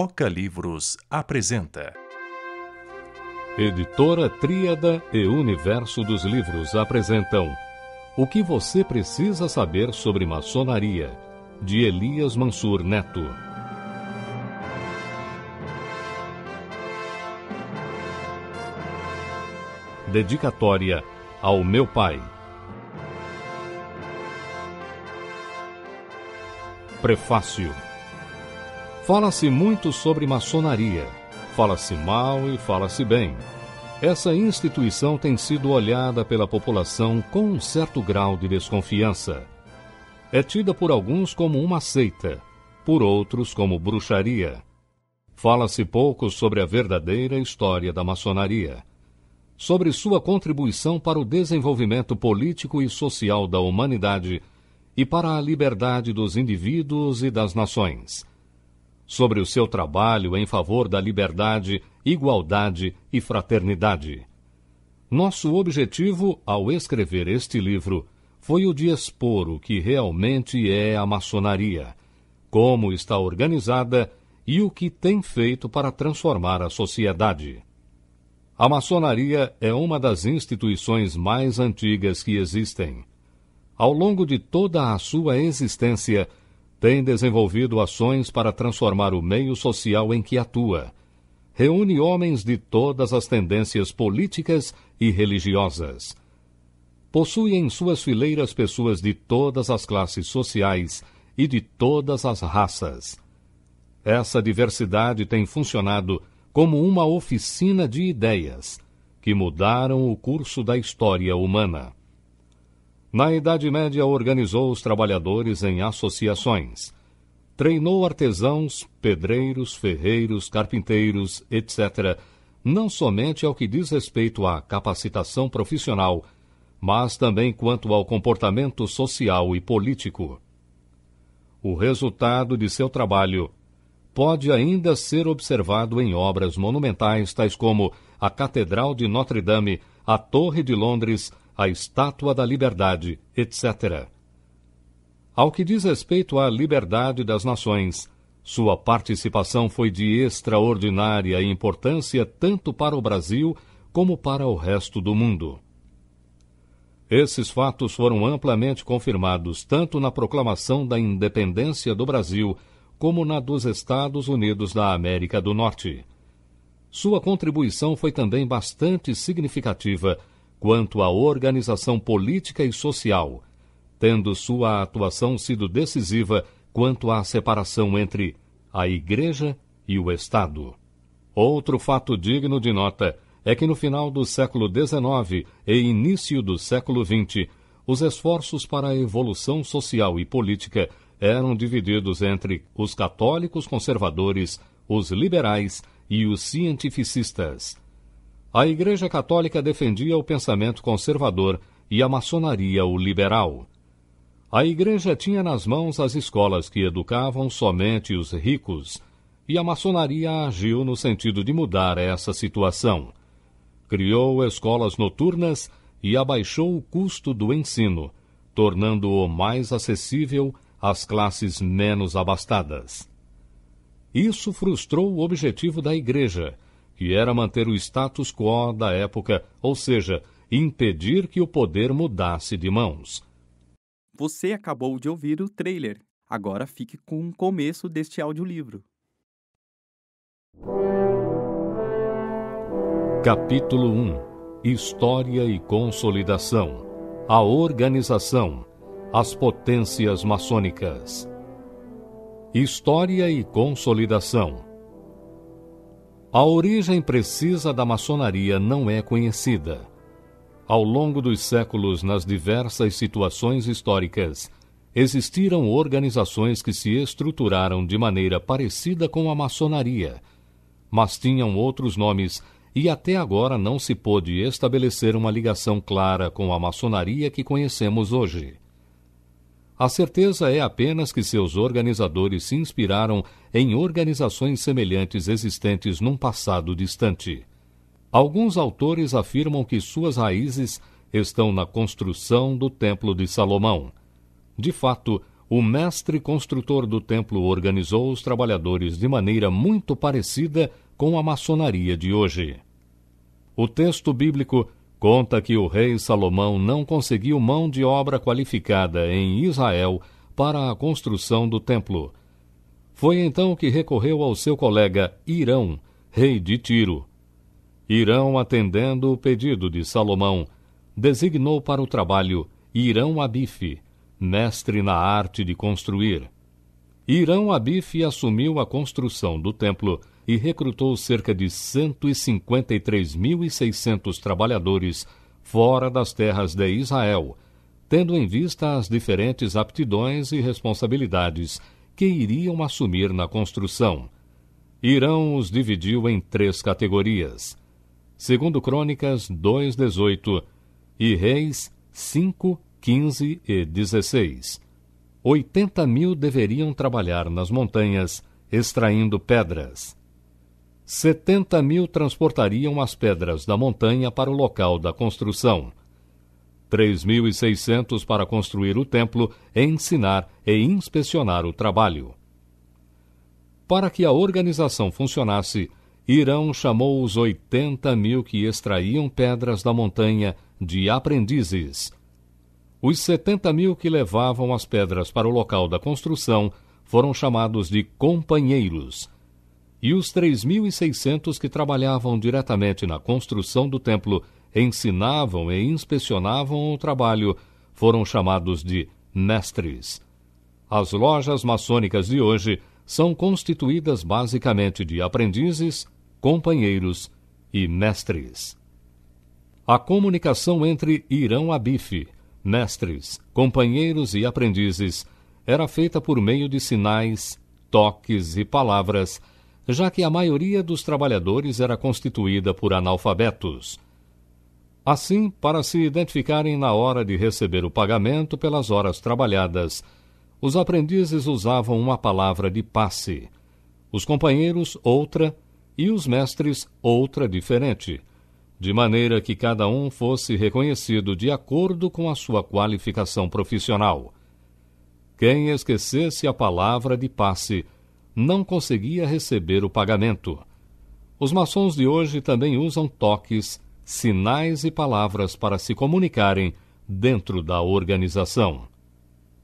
Toca Livros apresenta. Editora Tríada e Universo dos Livros apresentam O que você precisa saber sobre maçonaria, de Elias Mansur Neto. Dedicatória ao meu pai. Prefácio Fala-se muito sobre maçonaria. Fala-se mal e fala-se bem. Essa instituição tem sido olhada pela população com um certo grau de desconfiança. É tida por alguns como uma seita, por outros como bruxaria. Fala-se pouco sobre a verdadeira história da maçonaria, sobre sua contribuição para o desenvolvimento político e social da humanidade e para a liberdade dos indivíduos e das nações sobre o seu trabalho em favor da liberdade, igualdade e fraternidade. Nosso objetivo ao escrever este livro foi o de expor o que realmente é a maçonaria, como está organizada e o que tem feito para transformar a sociedade. A maçonaria é uma das instituições mais antigas que existem. Ao longo de toda a sua existência, tem desenvolvido ações para transformar o meio social em que atua. Reúne homens de todas as tendências políticas e religiosas. Possui em suas fileiras pessoas de todas as classes sociais e de todas as raças. Essa diversidade tem funcionado como uma oficina de ideias que mudaram o curso da história humana. Na Idade Média, organizou os trabalhadores em associações. Treinou artesãos, pedreiros, ferreiros, carpinteiros, etc., não somente ao que diz respeito à capacitação profissional, mas também quanto ao comportamento social e político. O resultado de seu trabalho pode ainda ser observado em obras monumentais tais como a Catedral de Notre-Dame, a Torre de Londres, a Estátua da Liberdade, etc. Ao que diz respeito à liberdade das nações, sua participação foi de extraordinária importância tanto para o Brasil como para o resto do mundo. Esses fatos foram amplamente confirmados tanto na proclamação da independência do Brasil como na dos Estados Unidos da América do Norte. Sua contribuição foi também bastante significativa quanto à organização política e social, tendo sua atuação sido decisiva quanto à separação entre a Igreja e o Estado. Outro fato digno de nota é que no final do século XIX e início do século XX, os esforços para a evolução social e política eram divididos entre os católicos conservadores, os liberais e os cientificistas a Igreja Católica defendia o pensamento conservador e a maçonaria o liberal. A Igreja tinha nas mãos as escolas que educavam somente os ricos, e a maçonaria agiu no sentido de mudar essa situação. Criou escolas noturnas e abaixou o custo do ensino, tornando-o mais acessível às classes menos abastadas. Isso frustrou o objetivo da Igreja que era manter o status quo da época, ou seja, impedir que o poder mudasse de mãos. Você acabou de ouvir o trailer. Agora fique com o começo deste audiolivro. Capítulo 1 História e Consolidação A Organização As Potências Maçônicas História e Consolidação a origem precisa da maçonaria não é conhecida. Ao longo dos séculos, nas diversas situações históricas, existiram organizações que se estruturaram de maneira parecida com a maçonaria, mas tinham outros nomes e até agora não se pôde estabelecer uma ligação clara com a maçonaria que conhecemos hoje. A certeza é apenas que seus organizadores se inspiraram em organizações semelhantes existentes num passado distante. Alguns autores afirmam que suas raízes estão na construção do Templo de Salomão. De fato, o mestre construtor do templo organizou os trabalhadores de maneira muito parecida com a maçonaria de hoje. O texto bíblico conta que o rei Salomão não conseguiu mão de obra qualificada em Israel para a construção do templo. Foi então que recorreu ao seu colega Irão, rei de Tiro. Irão, atendendo o pedido de Salomão, designou para o trabalho Irão Abife, mestre na arte de construir. Irão Abif assumiu a construção do templo e recrutou cerca de 153.600 trabalhadores fora das terras de Israel, tendo em vista as diferentes aptidões e responsabilidades que iriam assumir na construção. Irão os dividiu em três categorias. Segundo Crônicas 2:18 e Reis 5:15 e 16. 80 mil deveriam trabalhar nas montanhas extraindo pedras. 70 mil transportariam as pedras da montanha para o local da construção. 3.600 para construir o templo, ensinar e inspecionar o trabalho. Para que a organização funcionasse, Irão chamou os 80 mil que extraíam pedras da montanha de aprendizes os 70 mil que levavam as pedras para o local da construção foram chamados de companheiros. E os 3.600 que trabalhavam diretamente na construção do templo ensinavam e inspecionavam o trabalho foram chamados de mestres. As lojas maçônicas de hoje são constituídas basicamente de aprendizes, companheiros e mestres. A comunicação entre Irão Abife mestres, companheiros e aprendizes, era feita por meio de sinais, toques e palavras, já que a maioria dos trabalhadores era constituída por analfabetos. Assim, para se identificarem na hora de receber o pagamento pelas horas trabalhadas, os aprendizes usavam uma palavra de passe, os companheiros outra e os mestres outra diferente de maneira que cada um fosse reconhecido de acordo com a sua qualificação profissional. Quem esquecesse a palavra de passe não conseguia receber o pagamento. Os maçons de hoje também usam toques, sinais e palavras para se comunicarem dentro da organização.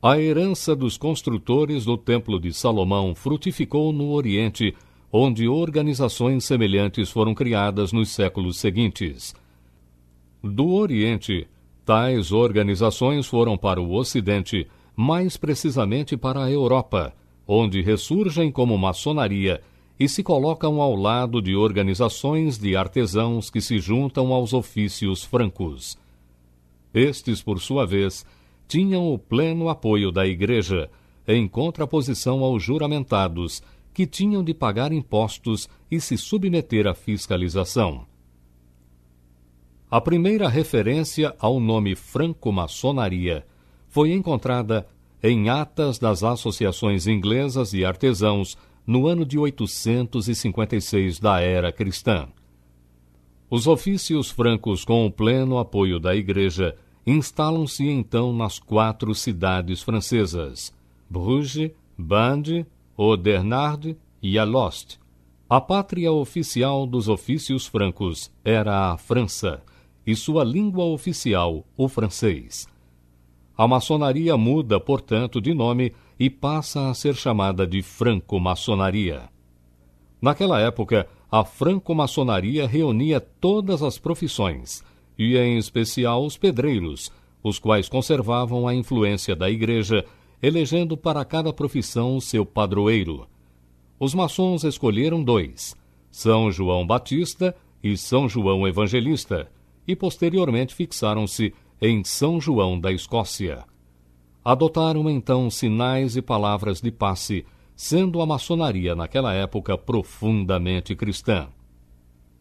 A herança dos construtores do Templo de Salomão frutificou no Oriente onde organizações semelhantes foram criadas nos séculos seguintes. Do Oriente, tais organizações foram para o Ocidente, mais precisamente para a Europa, onde ressurgem como maçonaria e se colocam ao lado de organizações de artesãos que se juntam aos ofícios francos. Estes, por sua vez, tinham o pleno apoio da Igreja, em contraposição aos juramentados que tinham de pagar impostos e se submeter à fiscalização. A primeira referência ao nome franco-maçonaria foi encontrada em atas das associações inglesas de artesãos no ano de 856 da era cristã. Os ofícios francos, com o pleno apoio da Igreja, instalam-se então nas quatro cidades francesas: Bruges, Bande, o Dernard e a Lost. A pátria oficial dos ofícios francos era a França e sua língua oficial o francês. A maçonaria muda, portanto, de nome e passa a ser chamada de franco-maçonaria. Naquela época, a franco-maçonaria reunia todas as profissões, e em especial os pedreiros, os quais conservavam a influência da Igreja elegendo para cada profissão seu padroeiro. Os maçons escolheram dois, São João Batista e São João Evangelista, e posteriormente fixaram-se em São João da Escócia. Adotaram então sinais e palavras de passe, sendo a maçonaria naquela época profundamente cristã.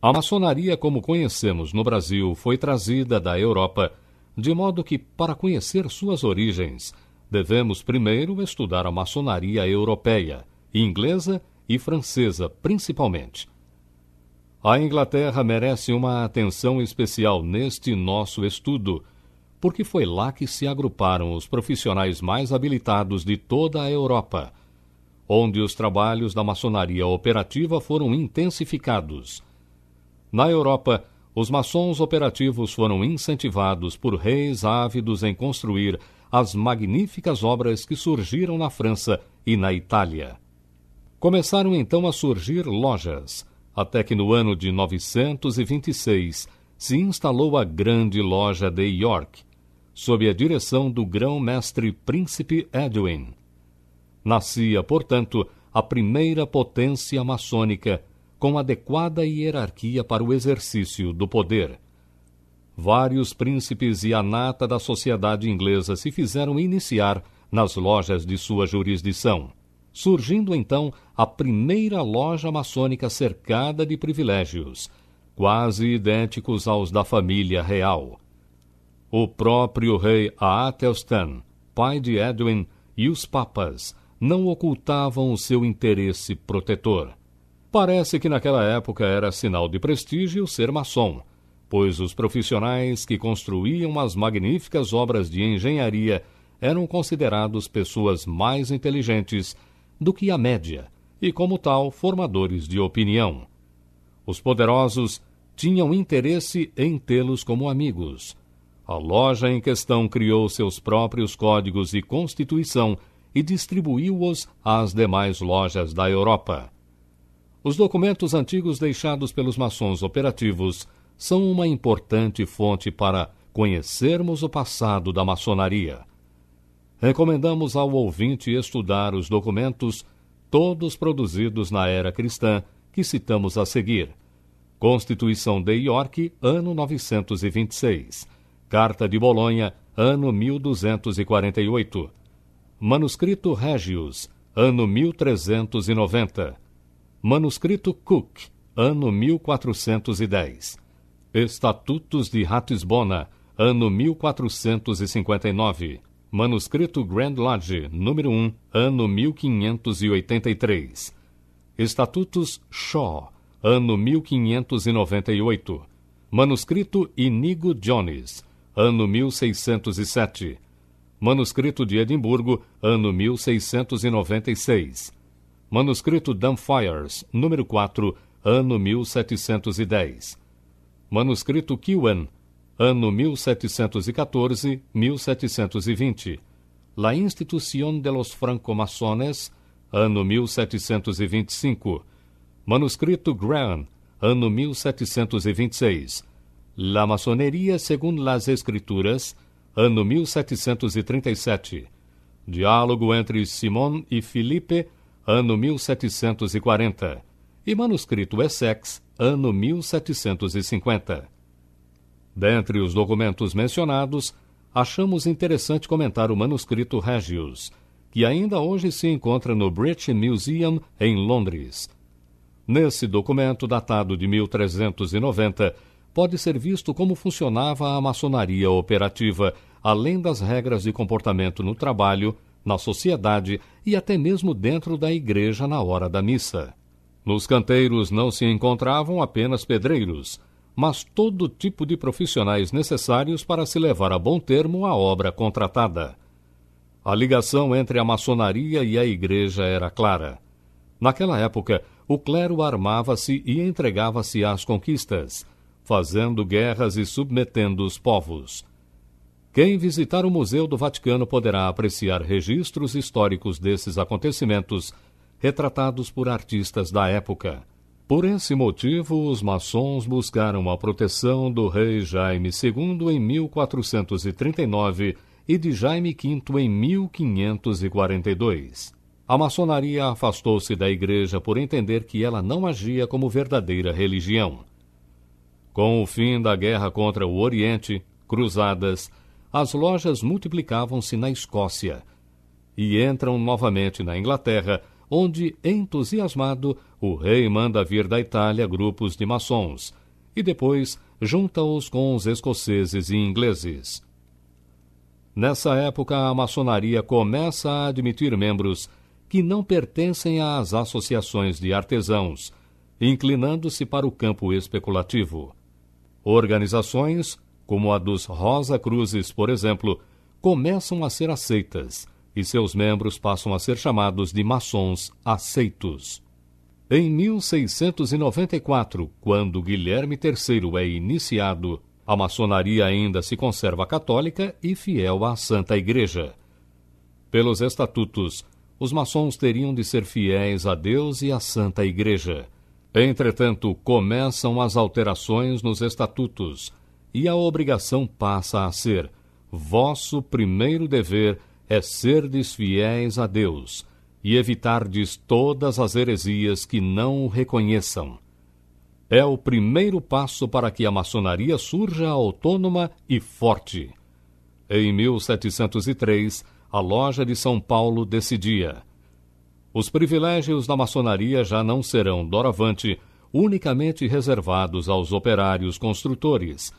A maçonaria, como conhecemos no Brasil, foi trazida da Europa, de modo que, para conhecer suas origens, devemos primeiro estudar a maçonaria europeia, inglesa e francesa principalmente. A Inglaterra merece uma atenção especial neste nosso estudo, porque foi lá que se agruparam os profissionais mais habilitados de toda a Europa, onde os trabalhos da maçonaria operativa foram intensificados. Na Europa, os maçons operativos foram incentivados por reis ávidos em construir as magníficas obras que surgiram na França e na Itália. Começaram então a surgir lojas, até que no ano de 926 se instalou a grande loja de York, sob a direção do grão-mestre Príncipe Edwin. Nascia, portanto, a primeira potência maçônica, com adequada hierarquia para o exercício do poder vários príncipes e a nata da sociedade inglesa se fizeram iniciar nas lojas de sua jurisdição, surgindo então a primeira loja maçônica cercada de privilégios, quase idênticos aos da família real. O próprio rei Aatelstan, pai de Edwin, e os papas não ocultavam o seu interesse protetor. Parece que naquela época era sinal de prestígio ser maçom pois os profissionais que construíam as magníficas obras de engenharia eram considerados pessoas mais inteligentes do que a média e, como tal, formadores de opinião. Os poderosos tinham interesse em tê-los como amigos. A loja em questão criou seus próprios códigos e constituição e distribuiu-os às demais lojas da Europa. Os documentos antigos deixados pelos maçons operativos são uma importante fonte para conhecermos o passado da maçonaria. Recomendamos ao ouvinte estudar os documentos, todos produzidos na era cristã, que citamos a seguir. Constituição de York, ano 926. Carta de Bolonha, ano 1248. Manuscrito Regius, ano 1390. Manuscrito Cook, ano 1410. Estatutos de Ratisbona, ano 1459. Manuscrito Grand Lodge, número 1, ano 1583. Estatutos Shaw, ano 1598. Manuscrito Inigo Jones, ano 1607. Manuscrito de Edimburgo, ano 1696. Manuscrito Dumfires, número 4, ano 1710 manuscrito Kiwan, ano 1714-1720. La Institución de los Francomaçones, ano 1725. Manuscrito Graham, ano 1726. La Maçoneria segundo las Escrituras, ano 1737. Diálogo entre Simon e Felipe, ano 1740. E manuscrito Essex, ano 1750. Dentre os documentos mencionados, achamos interessante comentar o manuscrito Regius, que ainda hoje se encontra no British Museum, em Londres. Nesse documento, datado de 1390, pode ser visto como funcionava a maçonaria operativa, além das regras de comportamento no trabalho, na sociedade e até mesmo dentro da igreja na hora da missa. Nos canteiros não se encontravam apenas pedreiros, mas todo tipo de profissionais necessários para se levar a bom termo a obra contratada. A ligação entre a maçonaria e a igreja era clara. Naquela época, o clero armava-se e entregava-se às conquistas, fazendo guerras e submetendo os povos. Quem visitar o Museu do Vaticano poderá apreciar registros históricos desses acontecimentos retratados por artistas da época. Por esse motivo, os maçons buscaram a proteção do rei Jaime II em 1439 e de Jaime V em 1542. A maçonaria afastou-se da igreja por entender que ela não agia como verdadeira religião. Com o fim da guerra contra o Oriente, cruzadas, as lojas multiplicavam-se na Escócia e entram novamente na Inglaterra onde, entusiasmado, o rei manda vir da Itália grupos de maçons e depois junta-os com os escoceses e ingleses. Nessa época, a maçonaria começa a admitir membros que não pertencem às associações de artesãos, inclinando-se para o campo especulativo. Organizações, como a dos Rosa Cruzes, por exemplo, começam a ser aceitas e seus membros passam a ser chamados de maçons aceitos. Em 1694, quando Guilherme III é iniciado, a maçonaria ainda se conserva católica e fiel à Santa Igreja. Pelos estatutos, os maçons teriam de ser fiéis a Deus e à Santa Igreja. Entretanto, começam as alterações nos estatutos e a obrigação passa a ser: vosso primeiro dever é serdes fiéis a Deus e evitardes todas as heresias que não o reconheçam. É o primeiro passo para que a maçonaria surja autônoma e forte. Em 1703, a loja de São Paulo decidia. Os privilégios da maçonaria já não serão doravante unicamente reservados aos operários construtores,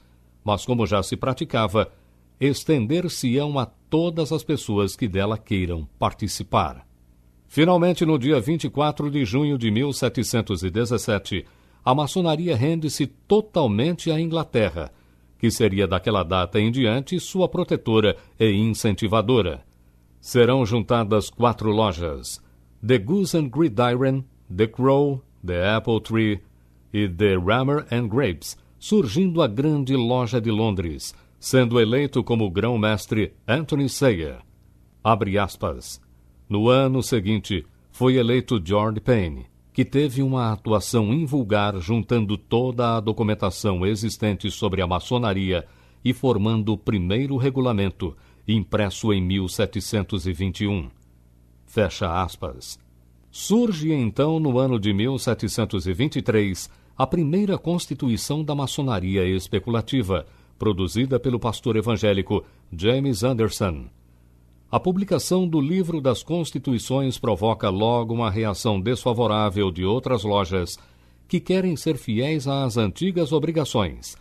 mas como já se praticava, estender-se-ão a todas as pessoas que dela queiram participar. Finalmente, no dia 24 de junho de 1717, a maçonaria rende-se totalmente à Inglaterra, que seria daquela data em diante sua protetora e incentivadora. Serão juntadas quatro lojas: The Goose and Gridiron, The Crow, The Apple Tree e The Rammer and Grapes, surgindo a grande loja de Londres, sendo eleito como grão-mestre Anthony Sayer. Abre aspas. No ano seguinte, foi eleito George Payne, que teve uma atuação invulgar juntando toda a documentação existente sobre a maçonaria e formando o primeiro regulamento, impresso em 1721. Fecha aspas. Surge então, no ano de 1723, a primeira constituição da maçonaria especulativa, produzida pelo pastor evangélico James Anderson. A publicação do livro das Constituições provoca logo uma reação desfavorável de outras lojas que querem ser fiéis às antigas obrigações,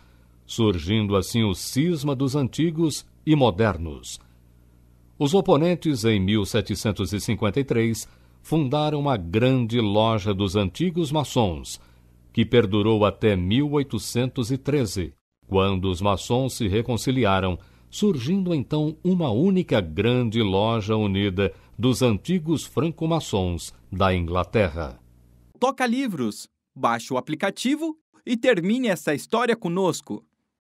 surgindo assim o cisma dos antigos e modernos. Os oponentes, em 1753, fundaram uma grande loja dos antigos maçons, que perdurou até 1813. Quando os maçons se reconciliaram, surgindo então uma única grande loja unida dos antigos franco-maçons da Inglaterra. Toca livros, baixe o aplicativo e termine essa história conosco.